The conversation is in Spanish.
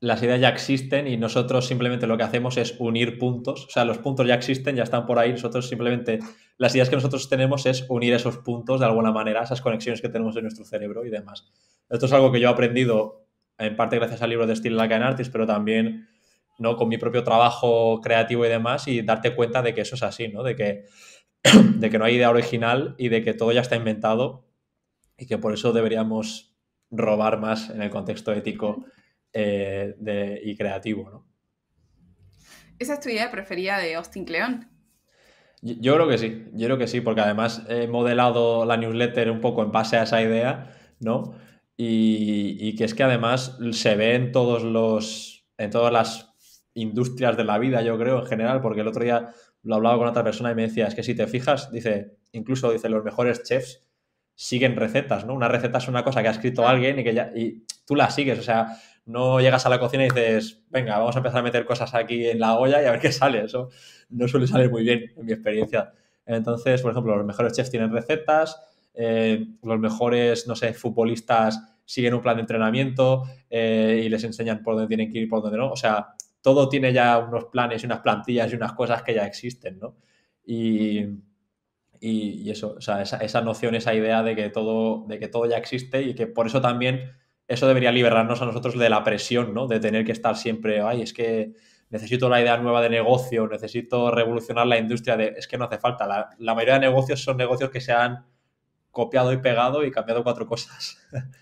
las ideas ya existen y nosotros simplemente lo que hacemos es unir puntos. O sea, los puntos ya existen, ya están por ahí. Nosotros simplemente, las ideas que nosotros tenemos es unir esos puntos de alguna manera, esas conexiones que tenemos en nuestro cerebro y demás. Esto es algo que yo he aprendido en parte gracias al libro de Steel Like Artist, pero también ¿no? con mi propio trabajo creativo y demás y darte cuenta de que eso es así, ¿no? De que, de que no hay idea original y de que todo ya está inventado y que por eso deberíamos robar más en el contexto ético eh, y creativo, ¿no? ¿Esa es tu idea preferida de Austin Cleón? Yo, creo que sí, yo creo que sí, porque además he modelado la newsletter un poco en base a esa idea, ¿no? Y, que es que además se ve en todos los. en todas las industrias de la vida, yo creo, en general, porque el otro día lo hablaba con otra persona y me decía, es que si te fijas, dice, incluso dice, los mejores chefs siguen recetas, ¿no? Una receta es una cosa que ha escrito alguien y que ya. Y tú la sigues, o sea, no llegas a la cocina y dices, venga, vamos a empezar a meter cosas aquí en la olla y a ver qué sale. Eso no suele salir muy bien, en mi experiencia. Entonces, por ejemplo, los mejores chefs tienen recetas, eh, los mejores, no sé, futbolistas siguen un plan de entrenamiento eh, y les enseñan por dónde tienen que ir por dónde no. O sea, todo tiene ya unos planes y unas plantillas y unas cosas que ya existen, ¿no? Y, y, eso, o sea, esa, esa, noción, esa idea de que, todo, de que todo ya existe y que por eso también eso debería liberarnos a nosotros de la presión, ¿no? De tener que estar siempre, ay, es que necesito la idea nueva de negocio, necesito revolucionar la industria, de, es que no hace falta. la mayoría de negocios son negocios que se han copiado y pegado y cambiado cuatro cosas.